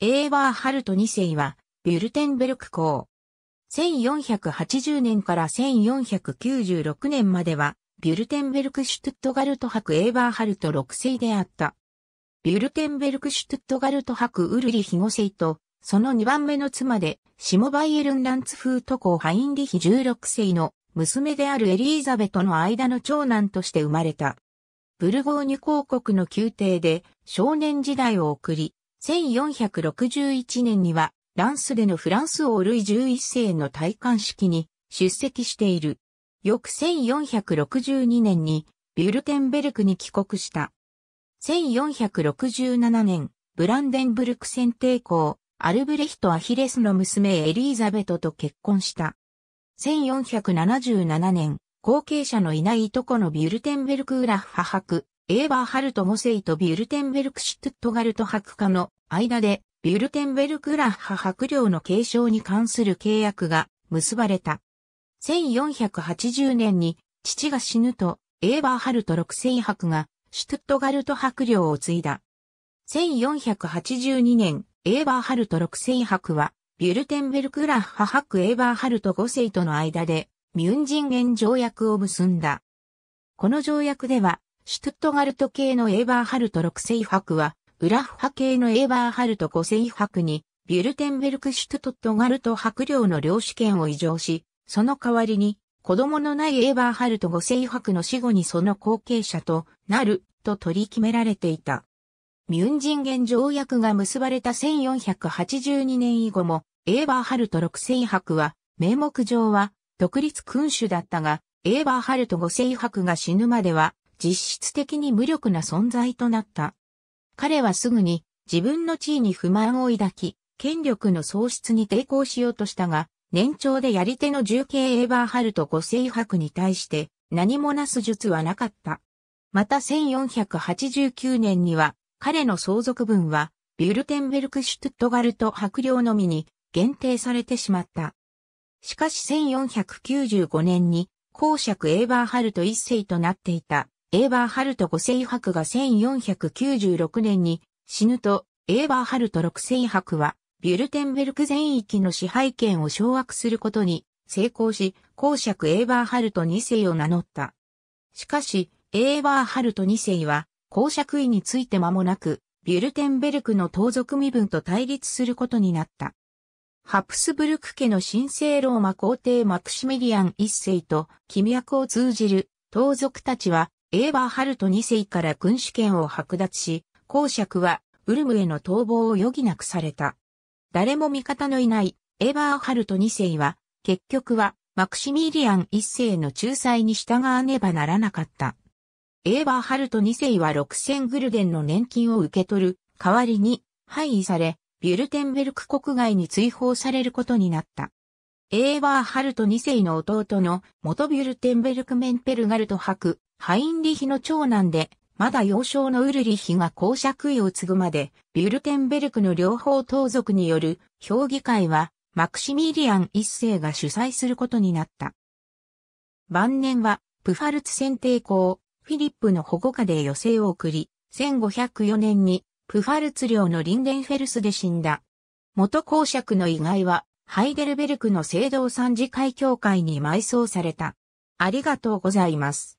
エーバーハルト2世は、ビュルテンベルク公。1480年から1496年までは、ビュルテンベルクシュトゥットガルト博エーバーハルト6世であった。ビュルテンベルクシュトゥットガルト博ウルリヒ5世と、その2番目の妻で、シモバイエルンランツフート公ハインリヒ16世の娘であるエリーザベとの間の長男として生まれた。ブルゴーニュ公国の宮廷で少年時代を送り、1461年には、ランスでのフランス王ルイ11世の戴冠式に出席している。翌1462年に、ビュルテンベルクに帰国した。1467年、ブランデンブルク選帝公、アルブレヒト・アヒレスの娘エリーザベトと結婚した。1477年、後継者のいないいとこのビュルテンベルク・ウラッハ博、エーバー・ハルト・モセイとビュルテンベルク・シュトゥットガルト博家の間でビュルテンベルクラッハ白領の継承に関する契約が結ばれた。1480年に父が死ぬとエーバーハルト6世伯がシュトゥットガルト白領を継いだ。1482年、エーバーハルト6世伯はビュルテンベルクラッハ博。エーバーハルト5世との間でミュンジンゲン条約を結んだ。この条約では、シュトゥットガルト系のエーバーハルト6世伯は、ウラッハ系のエーバーハルト5世博に、ビュルテンベルクシュトトットガルト博領の領主権を移譲し、その代わりに、子供のないエーバーハルト5世博の死後にその後継者となると取り決められていた。ミュンジンゲン条約が結ばれた1482年以後も、エーバーハルト6世博は、名目上は独立君主だったが、エーバーハルト5世博が死ぬまでは、実質的に無力な存在となった。彼はすぐに自分の地位に不満を抱き、権力の喪失に抵抗しようとしたが、年長でやり手の重慶エーバーハルト5世伯に対して何もなす術はなかった。また1489年には彼の相続分はビュルテンベルク・シュトゥットガルト伯領のみに限定されてしまった。しかし1495年に公爵エーバーハルト1世となっていたエーバーハルト5世伯が1496年に死ぬと、エーバーハルト6世伯は、ビュルテンベルク全域の支配権を掌握することに成功し、公爵エーバーハルト2世を名乗った。しかし、エーバーハルト2世は、公爵位について間もなく、ビュルテンベルクの盗賊身分と対立することになった。ハプスブルク家の神聖ローマ皇帝マクシミリアン1世と、君役を通じる盗賊たちは、エーバーハルト2世から君主権を剥奪し、公爵はウルムへの逃亡を余儀なくされた。誰も味方のいないエーバーハルト2世は、結局はマクシミリアン1世の仲裁に従わねばならなかった。エーバーハルト2世は6000グルデンの年金を受け取る代わりに廃位され、ビュルテンベルク国外に追放されることになった。エーバーハルト2世の弟の元ビュルテンベルクメンペルガルト博ハインリヒの長男で、まだ幼少のウルリヒが公爵位を継ぐまで、ビュルテンベルクの両方盗賊による評議会は、マクシミリアン一世が主催することになった。晩年は、プファルツ選定校、フィリップの保護下で余生を送り、1504年に、プファルツ領のリンデンフェルスで死んだ。元公爵の遺骸は、ハイデルベルクの聖堂三次会協会に埋葬された。ありがとうございます。